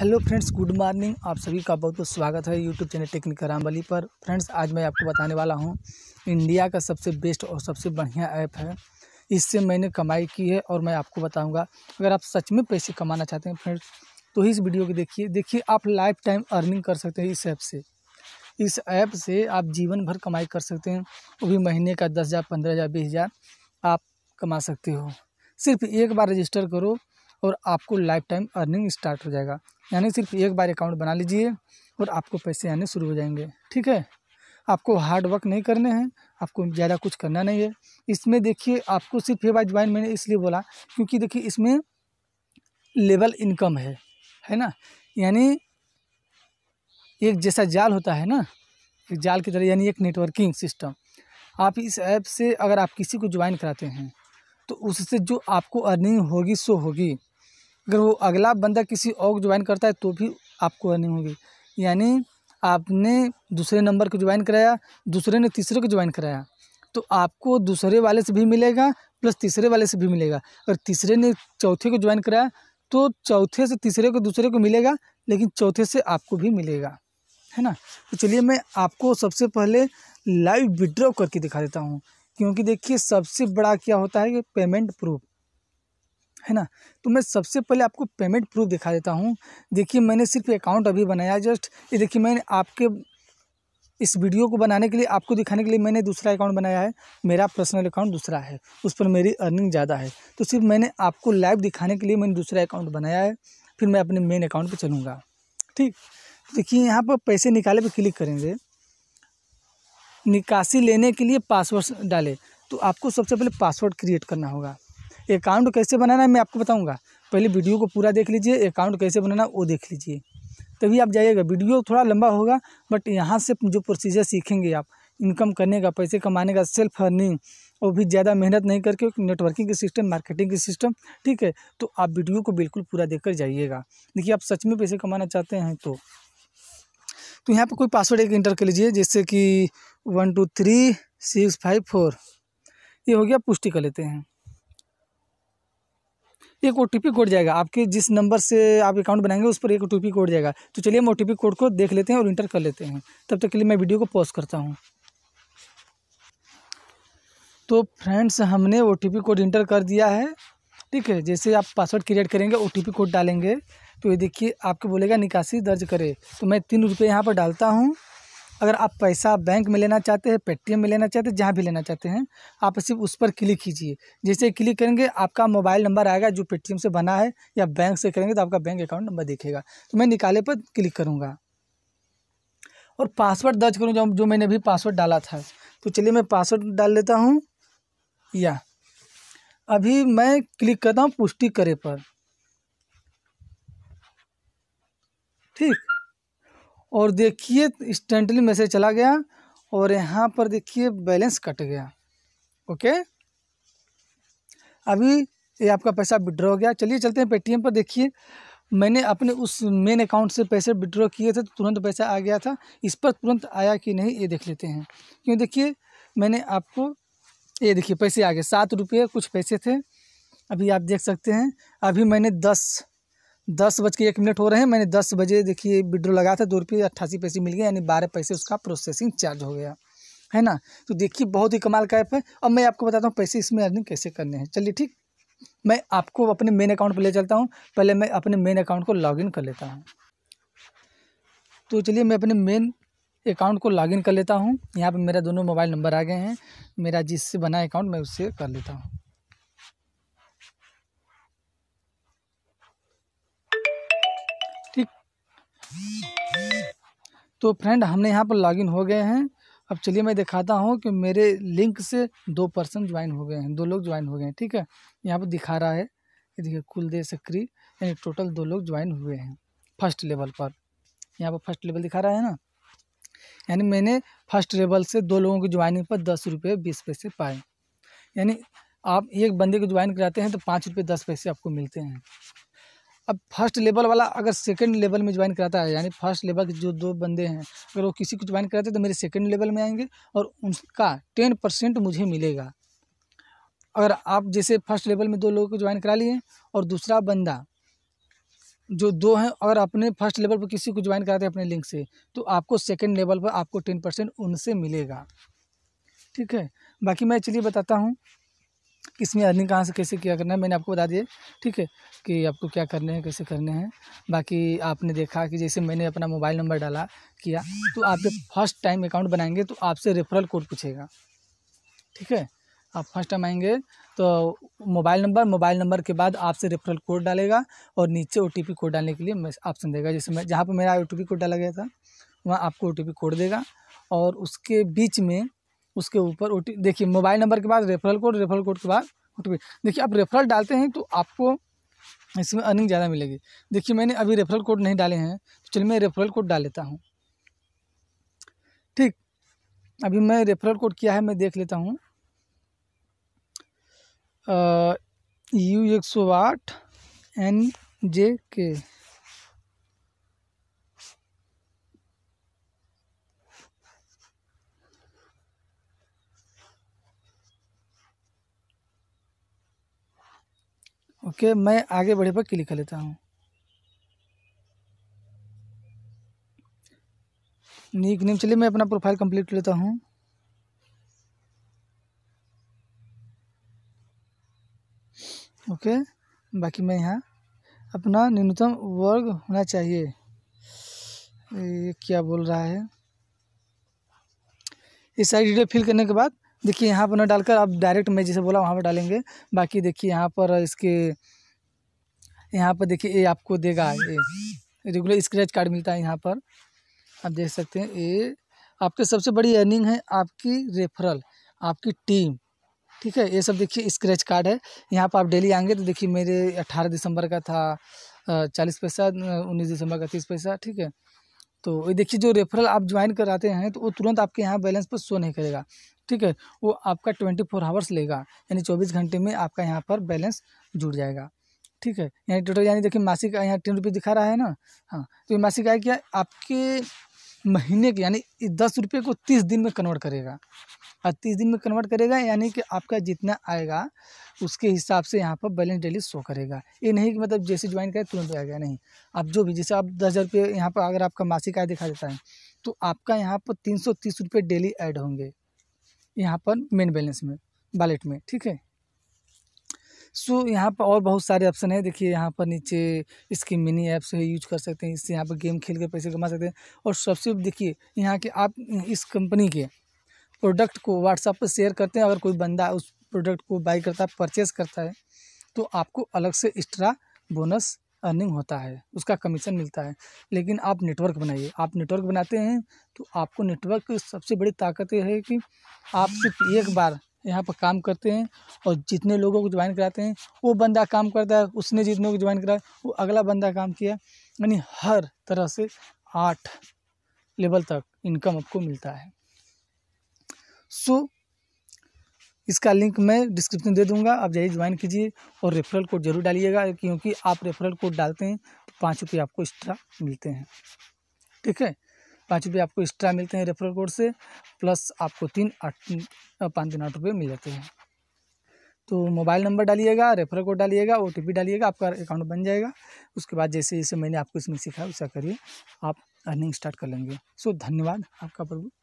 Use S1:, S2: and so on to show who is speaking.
S1: hello friends good morning आप सभी का बहुत बहुत स्वागत है यूट्यूब चैनल टेक्निकल रामबली पर फ्रेंड्स आज मैं आपको बताने वाला हूं इंडिया का सबसे बेस्ट और सबसे बढ़िया ऐप है इससे मैंने कमाई की है और मैं आपको बताऊंगा अगर आप सच में पैसे कमाना चाहते हैं फ्रेंड्स तो इस वीडियो को देखिए देखिए आप लाइफ टाइम अर्निंग कर सकते हैं इस ऐप से इस ऐप से आप जीवन भर कमाई कर सकते हैं वो भी महीने का दस हज़ार पंद्रह हज़ार बीस हज़ार आप कमा सकते हो सिर्फ एक बार रजिस्टर करो और आपको लाइफ टाइम अर्निंग स्टार्ट हो जाएगा यानी सिर्फ एक बार अकाउंट बना लीजिए और आपको पैसे आने शुरू हो जाएंगे ठीक है आपको हार्ड वर्क नहीं करने हैं आपको ज़्यादा कुछ करना नहीं है इसमें देखिए आपको सिर्फ ये बार ज्वाइन मैंने इसलिए बोला क्योंकि देखिए इसमें लेवल इनकम है है ना यानी एक जैसा जाल होता है ना एक जाल की तरह यानी एक नेटवर्किंग सिस्टम आप इस ऐप से अगर आप किसी को ज्वाइन कराते हैं तो उससे जो आपको अर्निंग होगी सो होगी अगर वो अगला बंदा किसी और ज्वाइन करता है तो भी आपको अर्निंग होगी यानी आपने दूसरे नंबर को ज्वाइन कराया दूसरे ने तीसरे को ज्वाइन कराया तो आपको दूसरे वाले से भी मिलेगा प्लस तीसरे वाले से भी मिलेगा और तीसरे ने चौथे को ज्वाइन कराया तो चौथे से तीसरे को दूसरे को मिलेगा लेकिन चौथे से आपको भी मिलेगा है ना तो चलिए मैं आपको सबसे पहले लाइव विड्रॉ करके दिखा देता हूँ क्योंकि देखिए सबसे बड़ा क्या होता है पेमेंट प्रूफ है ना तो मैं सबसे पहले आपको पेमेंट प्रूफ दिखा देता हूँ देखिए मैंने सिर्फ अकाउंट अभी बनाया जस्ट ये देखिए मैंने आपके इस वीडियो को बनाने के लिए आपको दिखाने के लिए मैंने दूसरा अकाउंट बनाया है मेरा पर्सनल अकाउंट दूसरा है उस पर मेरी अर्निंग ज़्यादा है तो सिर्फ मैंने आपको लाइव दिखाने के लिए मैंने दूसरा अकाउंट बनाया है फिर मैं अपने मेन अकाउंट पर चलूँगा ठीक देखिए यहाँ पर पैसे निकाले पर क्लिक करेंगे निकासी लेने के लिए पासवर्ड डालें तो आपको सबसे पहले पासवर्ड क्रिएट करना होगा अकाउंट कैसे बनाना है मैं आपको बताऊँगा पहले वीडियो को पूरा देख लीजिए अकाउंट कैसे बनाना वो देख लीजिए तभी आप जाइएगा वीडियो थोड़ा लंबा होगा बट यहाँ से जो प्रोसीजर सीखेंगे आप इनकम करने का पैसे कमाने का सेल्फ अर्निंग वो भी ज़्यादा मेहनत नहीं करके नेटवर्किंग की सिस्टम मार्केटिंग की सिस्टम ठीक है तो आप वीडियो को बिल्कुल पूरा देख कर जाइएगा देखिए आप सच में पैसे कमाना चाहते हैं तो तो यहाँ पर कोई पासवर्ड एक इंटर कर लीजिए जैसे कि one two three six five four ये हो गया पुष्टि कर लेते हैं एक ओ कोड जाएगा आपके जिस नंबर से आप अकाउंट बनाएंगे उस पर एक ओ कोड जाएगा तो चलिए हम ओ कोड को देख लेते हैं और इंटर कर लेते हैं तब तक के लिए मैं वीडियो को पॉज करता हूँ तो फ्रेंड्स हमने ओ कोड इंटर कर दिया है ठीक है जैसे आप पासवर्ड क्रिएट करेंगे ओ कोड डालेंगे तो ये देखिए आपको बोलेगा निकासी दर्ज करें तो मैं तीन रुपये यहाँ पर डालता हूँ अगर आप पैसा बैंक में लेना चाहते हैं पेटीएम में लेना चाहते हैं जहाँ भी लेना चाहते हैं आप सिर्फ उस पर क्लिक कीजिए जैसे क्लिक करेंगे आपका मोबाइल नंबर आएगा जो पेटीएम से बना है या बैंक से करेंगे तो आपका बैंक अकाउंट नंबर दिखेगा तो मैं निकाले पर क्लिक करूँगा और पासवर्ड दर्ज करूँ जो जो मैंने अभी पासवर्ड डाला था तो चलिए मैं पासवर्ड डाल लेता हूँ या अभी मैं क्लिक करता हूँ पुष्टि करे पर ठीक और देखिए इंस्टेंटली मैसेज चला गया और यहाँ पर देखिए बैलेंस कट गया ओके अभी ये आपका पैसा विड्रॉ हो गया चलिए चलते हैं पेटीएम पर देखिए मैंने अपने उस मेन अकाउंट से पैसे विड्रॉ किए थे तो तुरंत पैसा आ गया था इस पर तुरंत आया कि नहीं ये देख लेते हैं क्यों देखिए मैंने आपको ये देखिए पैसे आ गए सात रुपये कुछ पैसे थे अभी आप देख सकते हैं अभी मैंने दस दस बज के एक मिनट हो रहे हैं मैंने दस बजे देखिए विड्रो लगाया था दो रुपये अट्ठासी पैसे मिल गए यानी बारह पैसे उसका प्रोसेसिंग चार्ज हो गया है ना तो देखिए बहुत ही कमाल का ऐप है अब मैं आपको बताता हूँ पैसे इसमें अर्निंग कैसे करने हैं चलिए ठीक मैं आपको अपने मेन अकाउंट पर ले चलता हूँ पहले मैं अपने मेन अकाउंट को लॉग कर लेता हूँ तो चलिए मैं अपने मेन अकाउंट को लॉगिन कर लेता हूँ यहाँ पर मेरा दोनों मोबाइल नंबर आ गए हैं मेरा जिससे बना अकाउंट मैं उससे कर लेता हूँ तो फ्रेंड हमने यहाँ पर लॉगिन हो गए हैं अब चलिए मैं दिखाता हूँ कि मेरे लिंक से दो पर्सन ज्वाइन हो गए हैं दो लोग ज्वाइन हो गए हैं ठीक है यहाँ पर दिखा रहा है ये देखिए कुलदेव सक्री यानी टोटल दो लोग ज्वाइन हुए हैं फर्स्ट लेवल पर यहाँ पर फर्स्ट लेवल दिखा रहा है ना यानी मैंने फर्स्ट लेवल से दो लोगों की ज्वाइनिंग पर दस रुपये बीस पैसे पाए यानी आप एक बंदे को ज्वाइन कराते हैं तो पाँच रुपये दस पैसे आपको मिलते हैं अब फर्स्ट लेवल वाला अगर सेकंड लेवल में ज्वाइन कराता है यानी फर्स्ट लेवल के जो दो बंदे हैं अगर वो किसी को ज्वाइन कराते हैं तो मेरे सेकंड लेवल में आएंगे और उनका टेन परसेंट मुझे मिलेगा अगर आप जैसे फर्स्ट लेवल में दो लोगों को ज्वाइन करा लिए और दूसरा बंदा जो दो हैं अगर अपने फर्स्ट लेवल पर किसी को ज्वाइन कराते हैं अपने लिंक से तो आपको सेकेंड लेवल पर आपको टेन परसेंट उनसे मिलेगा ठीक है बाकी मैं चलिए बताता हूँ इसमें अर्निंग कहाँ से कैसे किया करना है मैंने आपको बता दिया ठीक है कि आपको क्या करने हैं कैसे करने हैं बाकी आपने देखा कि जैसे मैंने अपना मोबाइल नंबर डाला किया तो आप जब फर्स्ट टाइम अकाउंट बनाएंगे तो आपसे रेफरल कोड पूछेगा ठीक है आप फर्स्ट टाइम आएंगे तो मोबाइल नंबर मोबाइल नंबर के बाद आपसे रेफरल कोड डालेगा और नीचे ओ कोड डालने के लिए ऑप्शन देगा जैसे मैं जहाँ पर मेरा ओ कोड डाला गया था वहाँ आपको ओ कोड देगा और उसके बीच में उसके ऊपर ओटी देखिए मोबाइल नंबर के बाद रेफरल कोड रेफरल कोड के बाद ओ देखिए आप रेफरल डालते हैं तो आपको इसमें अर्निंग ज़्यादा मिलेगी देखिए मैंने अभी रेफरल कोड नहीं डाले हैं तो चलिए मैं रेफरल कोड डाल लेता हूँ ठीक अभी मैं रेफरल कोड किया है मैं देख लेता हूँ यू एक सौ आठ एन जे के ओके मैं आगे बढ़े पर क्लिक कर लेता हूँ नीक नेम चलिए मैं अपना प्रोफाइल कंप्लीट कर लेता हूँ ओके बाकी मैं यहाँ अपना न्यूनतम वर्ग होना चाहिए ये क्या बोल रहा है ये सारी डिटेल फिल करने के बाद देखिए यहाँ पर ना डालकर आप डायरेक्ट मैं जैसे बोला वहाँ पर डालेंगे बाकी देखिए यहाँ पर इसके यहाँ पर देखिए ये आपको देगा ये रेगुलर स्क्रैच कार्ड मिलता है यहाँ पर आप देख सकते हैं ये आपके सबसे बड़ी अर्निंग है आपकी रेफरल आपकी टीम ठीक है ये सब देखिए स्क्रैच कार्ड है यहाँ पर आप डेली आएंगे तो देखिए मेरे अट्ठारह दिसंबर का था चालीस पैसा उन्नीस दिसंबर का तीस पैसा ठीक है तो ये देखिए जो रेफरल आप ज्वाइन कराते हैं तो वो तुरंत आपके यहाँ बैलेंस पर शो नहीं करेगा ठीक है वो आपका ट्वेंटी फोर आवर्स लेगा यानी चौबीस घंटे में आपका यहाँ पर बैलेंस जुड़ जाएगा ठीक है यानी टोटल यानी देखिए मासिक यहाँ टेन रुपीज़ दिखा रहा है ना हाँ तो ये मासिक आय क्या आपके महीने के यानी दस रुपये को तीस दिन में कन्वर्ट करेगा और तीस दिन में कन्वर्ट करेगा यानी कि आपका जितना आएगा उसके हिसाब से यहाँ पर बैलेंस डेली शो करेगा ये नहीं कि मतलब जैसे ज्वाइन करें तुरंत आ गया नहीं आप जो भी जैसे आप दस हज़ार रुपये यहाँ पर अगर आपका मासिक आय दिखा देता है तो आपका यहाँ पर तीन सौ तीस रुपये डेली ऐड होंगे यहाँ पर मेन बैलेंस में वॉलेट में ठीक है सो यहाँ पर और बहुत सारे ऑप्शन है देखिए यहाँ पर नीचे इसकी मिनी ऐप्स है यूज कर सकते हैं इससे यहाँ पर गेम खेल के पैसे कमा सकते हैं और सबसे देखिए यहाँ के आप इस कंपनी के प्रोडक्ट को व्हाट्सएप पर शेयर करते हैं अगर कोई बंदा उस प्रोडक्ट को बाई करता है परचेज करता है तो आपको अलग से एक्स्ट्रा बोनस अर्निंग होता है उसका कमीशन मिलता है लेकिन आप नेटवर्क बनाइए आप नेटवर्क बनाते हैं तो आपको नेटवर्क की सबसे बड़ी ताकत यह है कि आप सिर्फ एक बार यहाँ पर काम करते हैं और जितने लोगों को ज्वाइन कराते हैं वो बंदा काम करता है उसने जितने को ज्वाइन कराया वो अगला बंदा काम किया यानी हर तरह से आठ लेवल तक इनकम आपको मिलता है सो so, इसका लिंक मैं डिस्क्रिप्शन दे दूंगा आप जाइए ज्वाइन कीजिए और रेफरल कोड जरूर डालिएगा क्योंकि आप रेफरल कोड डालते हैं तो पाँच रुपये आपको एक्स्ट्रा मिलते हैं ठीक है पाँच रुपये आपको एक्स्ट्रा मिलते हैं रेफरल कोड से प्लस आपको तीन आठ पाँच तीन आठ रुपये मिल जाते हैं तो मोबाइल नंबर डालिएगा रेफरल कोड डालिएगा ओ डालिएगा आपका अकाउंट बन जाएगा उसके बाद जैसे जैसे मैंने आपको इसमें सिखाया वैसा करिए आप अर्निंग स्टार्ट कर लेंगे सो धन्यवाद आपका प्रभु